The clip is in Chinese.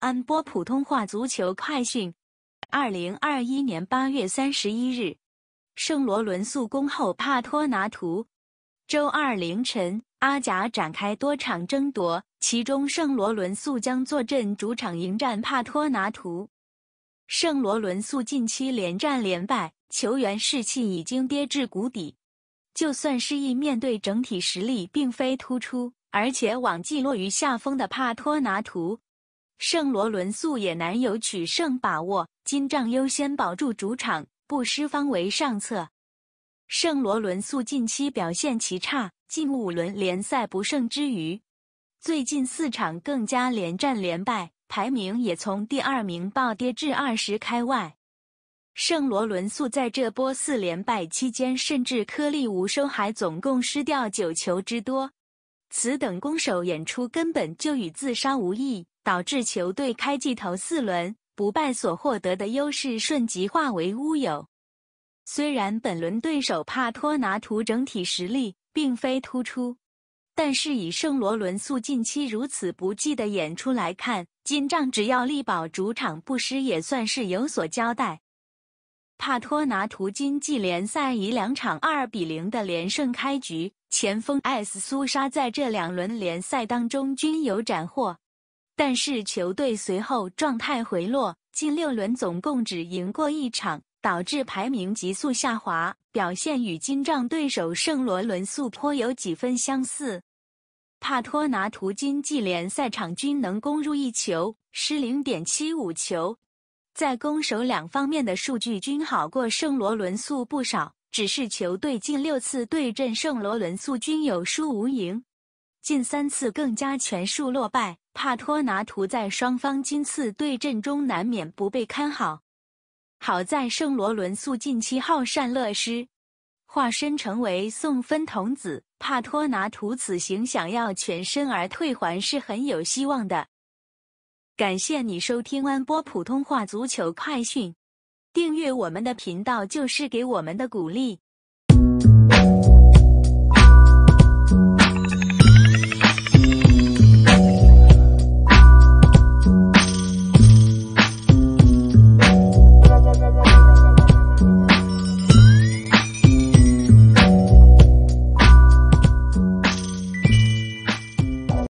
安播普通话足球快讯：二零二一年八月三十一日，圣罗伦素攻后帕托拿图。周二凌晨，阿贾展开多场争夺，其中圣罗伦素将坐镇主场迎战帕托拿图。圣罗伦素近期连战连败，球员士气已经跌至谷底。就算失意，面对整体实力并非突出，而且往季落于下风的帕托拿图。圣罗伦素也难有取胜把握，金帐优先保住主场不失方为上策。圣罗伦素近期表现奇差，近五轮联赛不胜之余，最近四场更加连战连败，排名也从第二名暴跌至二十开外。圣罗伦素在这波四连败期间，甚至颗粒无收，还总共失掉九球之多，此等攻守演出根本就与自杀无异。导致球队开季头四轮不败所获得的优势瞬即化为乌有。虽然本轮对手帕托拿图整体实力并非突出，但是以圣罗伦素近期如此不济的演出来看，今仗只要力保主场不失，也算是有所交代。帕托拿图今季联赛以两场二比零的连胜开局，前锋 S 苏沙在这两轮联赛当中均有斩获。但是球队随后状态回落，近六轮总共只赢过一场，导致排名急速下滑，表现与金帐对手圣罗伦素颇有几分相似。帕托拿图金季联赛场均能攻入一球，失零点七五球，在攻守两方面的数据均好过圣罗伦素不少，只是球队近六次对阵圣罗伦素均有输无赢，近三次更加全数落败。帕托拿图在双方今次对阵中难免不被看好，好在圣罗伦素近期好善乐施，化身成为送分童子，帕托拿图此行想要全身而退还是很有希望的。感谢你收听安波普通话足球快讯，订阅我们的频道就是给我们的鼓励。